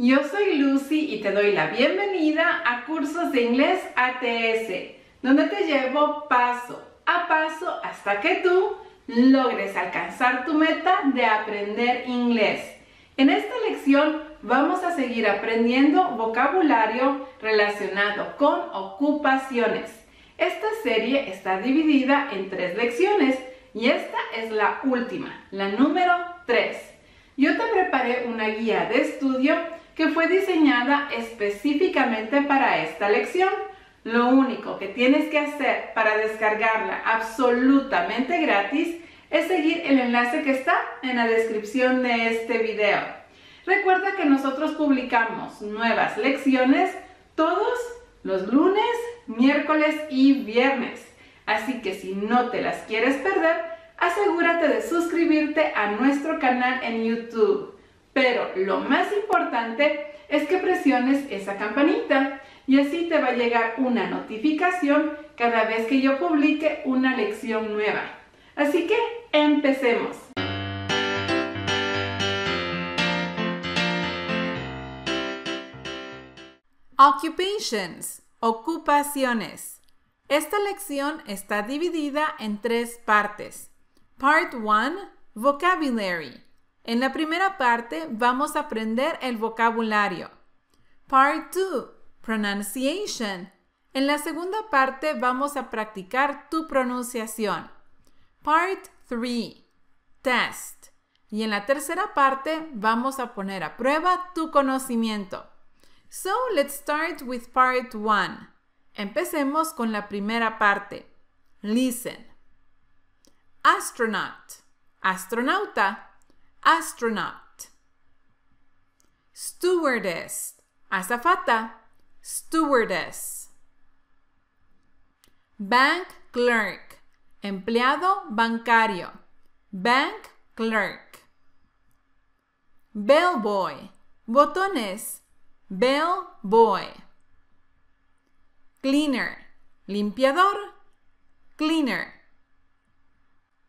Yo soy Lucy y te doy la bienvenida a Cursos de Inglés ATS, donde te llevo paso a paso hasta que tú logres alcanzar tu meta de aprender inglés. En esta lección vamos a seguir aprendiendo vocabulario relacionado con ocupaciones. Esta serie está dividida en tres lecciones y esta es la última, la número 3. Yo te preparé una guía de estudio que fue diseñada específicamente para esta lección. Lo único que tienes que hacer para descargarla absolutamente gratis es seguir el enlace que está en la descripción de este video. Recuerda que nosotros publicamos nuevas lecciones todos los lunes, miércoles y viernes. Así que si no te las quieres perder, asegúrate de suscribirte a nuestro canal en YouTube. Pero lo más importante es que presiones esa campanita y así te va a llegar una notificación cada vez que yo publique una lección nueva. Así que empecemos. Occupations, ocupaciones. Esta lección está dividida en tres partes. Part 1, Vocabulary. En la primera parte vamos a aprender el vocabulario. Part 2. Pronunciation. En la segunda parte vamos a practicar tu pronunciación. Part 3. Test. Y en la tercera parte vamos a poner a prueba tu conocimiento. So, let's start with part 1. Empecemos con la primera parte. Listen. Astronaut. Astronauta astronaut. Stewardess, azafata, stewardess. Bank clerk, empleado bancario, bank clerk. Bellboy, botones, bellboy. Cleaner, limpiador, cleaner.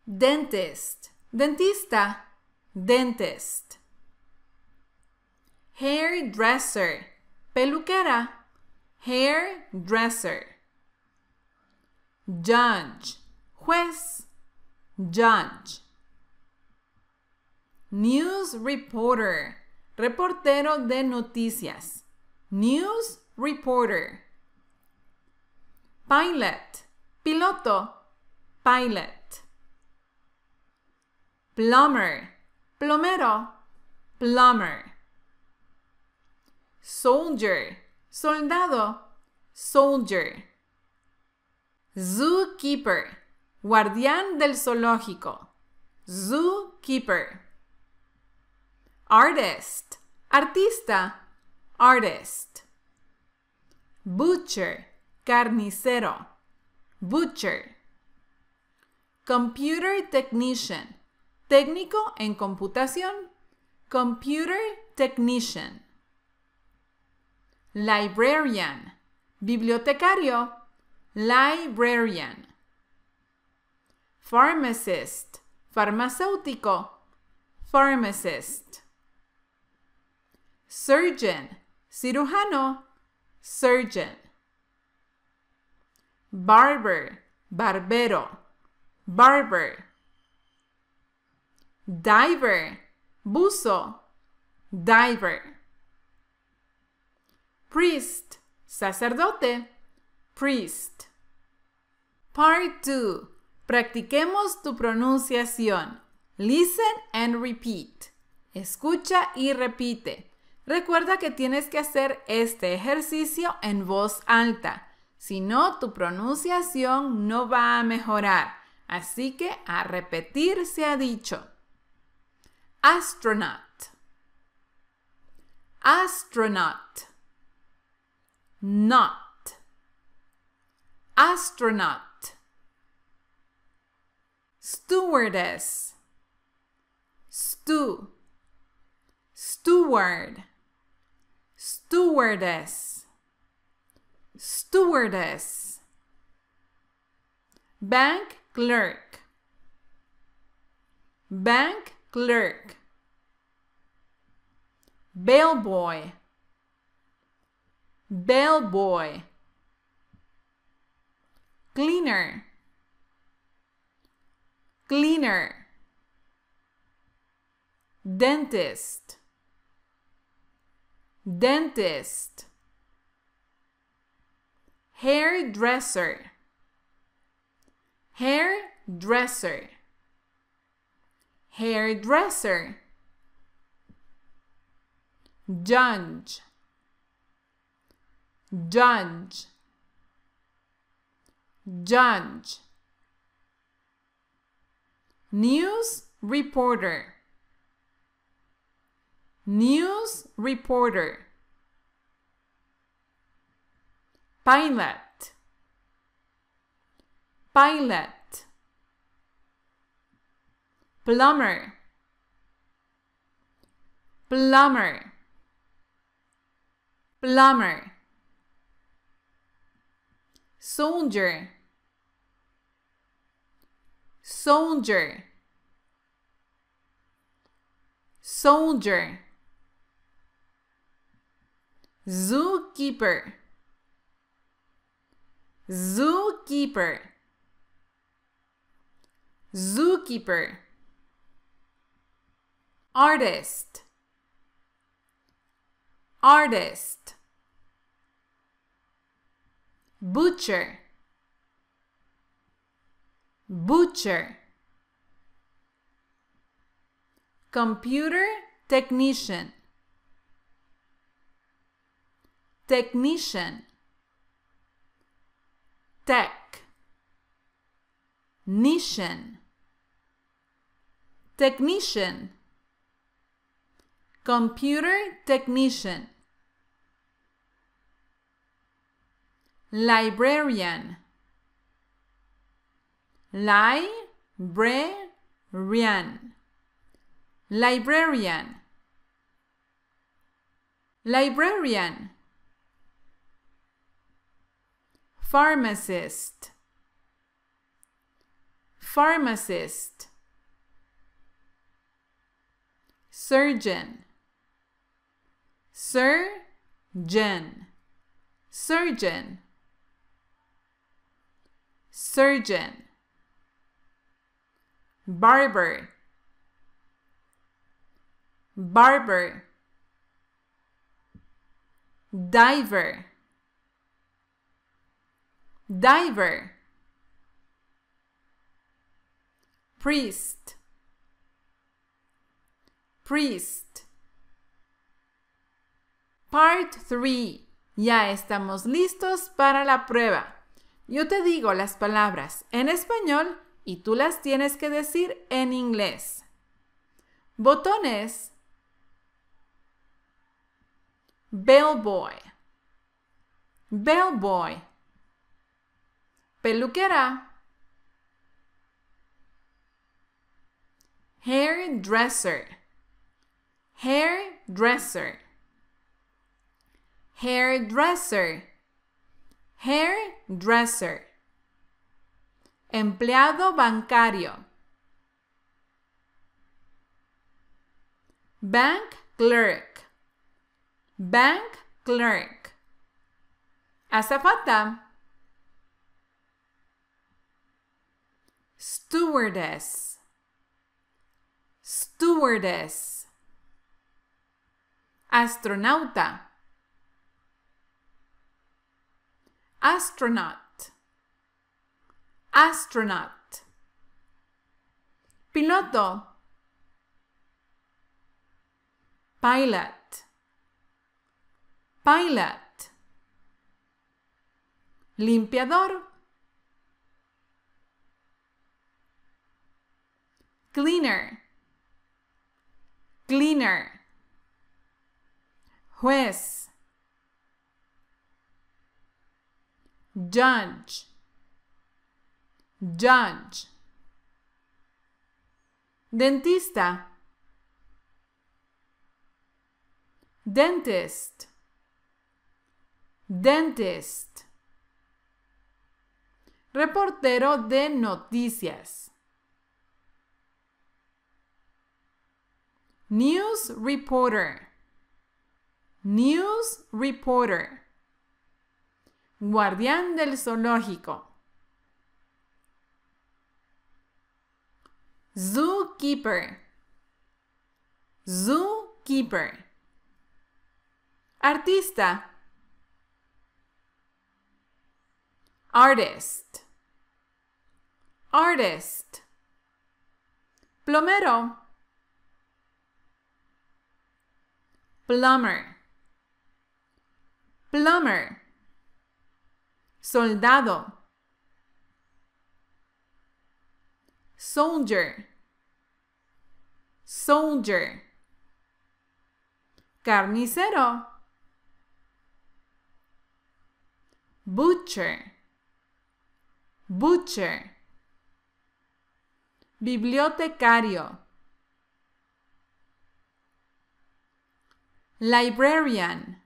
Dentist, dentista dentist. Hairdresser, peluquera, hairdresser. Judge, juez, judge. News reporter, reportero de noticias. News reporter. Pilot, piloto, pilot. Plumber, Plomero, plumber. Soldier, soldado, soldier. Zookeeper, guardián del zoológico. Zookeeper. Artist, artista, artist. Butcher, carnicero, butcher. Computer technician, Técnico en computación, computer technician. Librarian, bibliotecario, librarian. Pharmacist, farmacéutico, pharmacist. Surgeon, cirujano, surgeon. Barber, barbero, barber diver, buzo, diver. Priest, sacerdote, priest. Part 2. Practiquemos tu pronunciación. Listen and repeat. Escucha y repite. Recuerda que tienes que hacer este ejercicio en voz alta. Si no, tu pronunciación no va a mejorar. Así que a repetir se ha dicho. astronaut astronaut not astronaut stewardess stew steward stewardess stewardess bank clerk bank clerk, bellboy, bellboy, cleaner, cleaner, dentist, dentist, hairdresser, hairdresser hairdresser judge judge judge news reporter news reporter pilot pilot plumber plumber plumber soldier soldier soldier zookeeper zookeeper zookeeper artist artist butcher butcher computer technician technician tech nation technician computer technician, librarian, librarian, librarian, librarian, pharmacist, pharmacist, surgeon surgeon, surgeon, surgeon, barber, barber, diver, diver, priest, priest Part 3. Ya estamos listos para la prueba. Yo te digo las palabras en español y tú las tienes que decir en inglés. Botones. Bellboy. Bellboy. Peluquera. Hairdresser. Hairdresser hairdresser, hairdresser. Empleado bancario. Bank clerk, bank clerk. Azafata. Stewardess, stewardess. Astronauta. astronaut, astronaut. Piloto, pilot, pilot. Limpiador, cleaner, cleaner. Juez. judge, judge. Dentista, dentist, dentist. Reportero de noticias. News reporter. News reporter guardián del zoológico. Zookeeper. Zookeeper. Artista. Artist. Artist. Plomero. Plumber. Plumber soldado, soldier, soldier, carnicero, butcher, butcher, bibliotecario, librarian,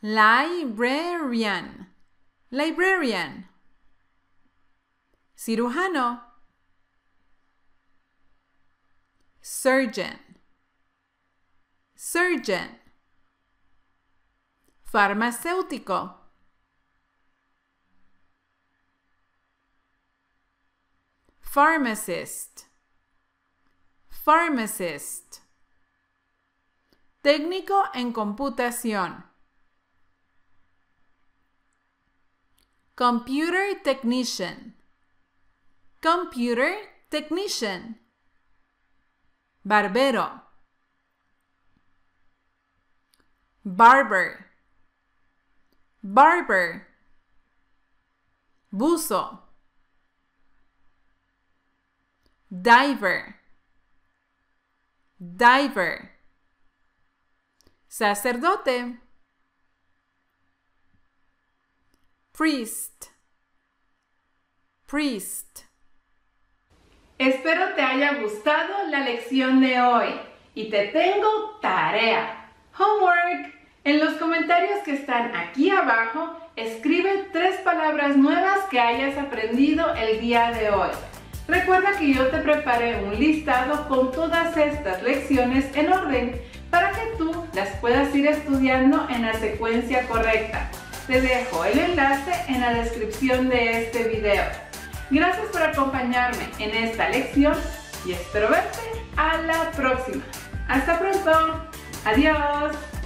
librarian Librarian. Cirujano. Surgeon. Surgeon. Farmacéutico. Pharmacist. Pharmacist. Técnico en computación. Computer technician. Computer technician. Barbero. Barber. Barber. Buzo. Diver. Diver. Sacerdote. priest, priest. Espero te haya gustado la lección de hoy y te tengo tarea, homework. En los comentarios que están aquí abajo, escribe tres palabras nuevas que hayas aprendido el día de hoy. Recuerda que yo te preparé un listado con todas estas lecciones en orden para que tú las puedas ir estudiando en la secuencia correcta. Te dejo el enlace en la descripción de este video. Gracias por acompañarme en esta lección y espero verte a la próxima. ¡Hasta pronto! ¡Adiós!